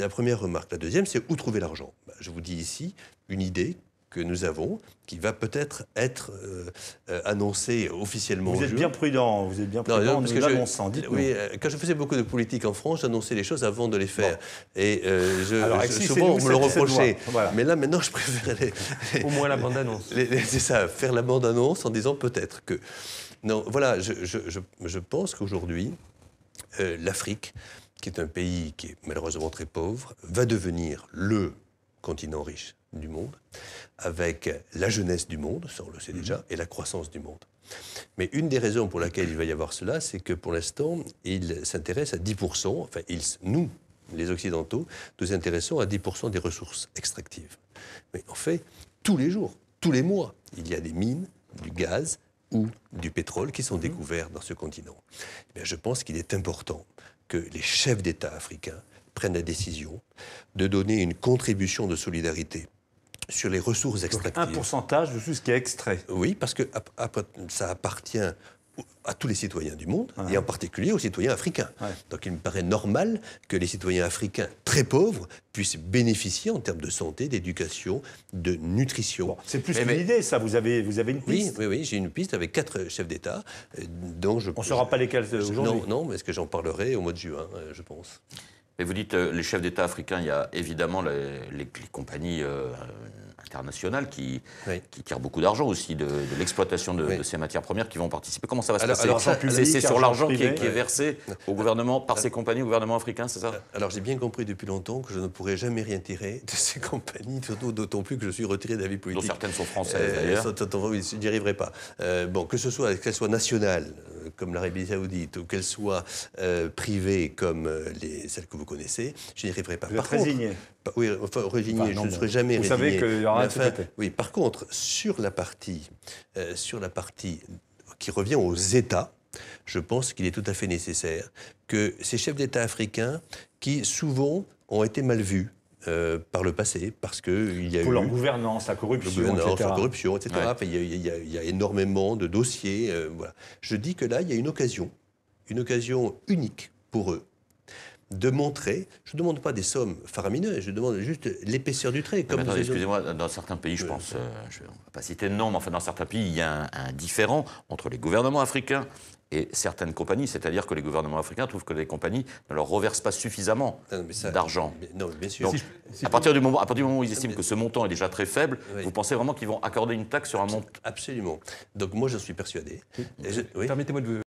C'est la première remarque. La deuxième, c'est où trouver l'argent bah, Je vous dis ici une idée que nous avons, qui va peut-être être, euh, euh, annoncée officiellement. Vous êtes bien prudent, vous êtes bien prudent non, non, parce que je, Oui, euh, quand je faisais beaucoup de politique en France, j'annonçais les choses avant de les faire. Et je, Alors, souvent, on me le reprochait. Mais là, maintenant, je préfère... Au moins la bande-annonce. C'est ça, faire la bande-annonce en disant peut-être que... Non, voilà, je, pense qu'aujourd'hui, l'Afrique qui est un pays qui est malheureusement très pauvre, va devenir le continent riche du monde, avec la jeunesse du monde, ça on le sait mhm. déjà, et la croissance du monde. Mais une des raisons pour laquelle il va y avoir cela, c'est que pour l'instant, il s'intéresse à 10%, enfin nous, les Occidentaux, nous intéressons à 10% des ressources extractives. Mais en fait, tous les jours, tous les mois, il y a des mines, du gaz, ou du pétrole qui sont mhm. découverts dans ce continent. Eh je pense qu'il est important que les chefs d'État africains prennent la décision de donner une contribution de solidarité sur les ressources extractives. un pourcentage de tout ce qui est extrait. Oui, parce que ça appartient à tous les citoyens du monde, et en particulier aux citoyens africains. Donc il me paraît normal que les citoyens africains très pauvres puissent bénéficier en termes de santé, d'éducation, de nutrition. c'est plus qu'une idée, ça. Vous avez, vous avez une piste Oui, oui, j'ai une piste avec quatre chefs d'État. Euh, dont je, On ne saura pas lesquels euh, aujourd'hui Non, non, mais est-ce que j'en parlerai au mois de juin, euh, je pense. Mais vous dites, les chefs d'État africains, il y a évidemment les, compagnies international qui, oui. tirent beaucoup d'argent aussi de, l'exploitation de, ces matières premières qui vont participer. Comment ça va se passer C'est sur l'argent qui, est, versé au gouvernement par ces compagnies, au gouvernement africain, c'est ça Alors j'ai bien compris depuis longtemps que je ne pourrais jamais rien tirer de ces compagnies, d'autant plus que je suis retiré d'avis politique. Donc certaines sont françaises euh, d'ailleurs. je n'y arriverai pas. Euh, bon, que ce soit qu'elles soient nationales euh, comme l'Arabie Saoudite ou qu'elle soit privée comme les, celles que vous connaissez, je n'y arriverai pas. Vous résigné. oui, enfin, résigné, je ne serai jamais vous résigné. Oui, par contre, sur la partie, euh, sur la partie qui revient aux États, je pense qu'il est tout à fait nécessaire que ces chefs d'État africains, qui souvent ont été mal vus, euh, par le passé, parce qu'il y a Pour eu... leur gouvernance, la corruption, La corruption, etc. Il, y a, énormément de dossiers. Euh, je dis que là, il y a une occasion, une occasion unique pour eux de montrer, je ne demande pas des sommes faramineuses, je demande juste l'épaisseur du trait. Comme excusez-moi, dans certains pays, je euh, pense, euh, euh, je, ne va pas citer de nom, mais enfin dans certains pays, il y a un, différent entre les gouvernements africains et certaines compagnies, c'est-à-dire que les gouvernements africains trouvent que les compagnies ne leur reversent pas suffisamment ah d'argent. Non, bien sûr. à, partir du moment, à partir du moment où ils ah, estiment que ce montant est déjà très faible, vous pensez vraiment qu'ils vont accorder une taxe sur un montant Absolument. Donc moi, j'en suis persuadé. Permettez-moi de vous...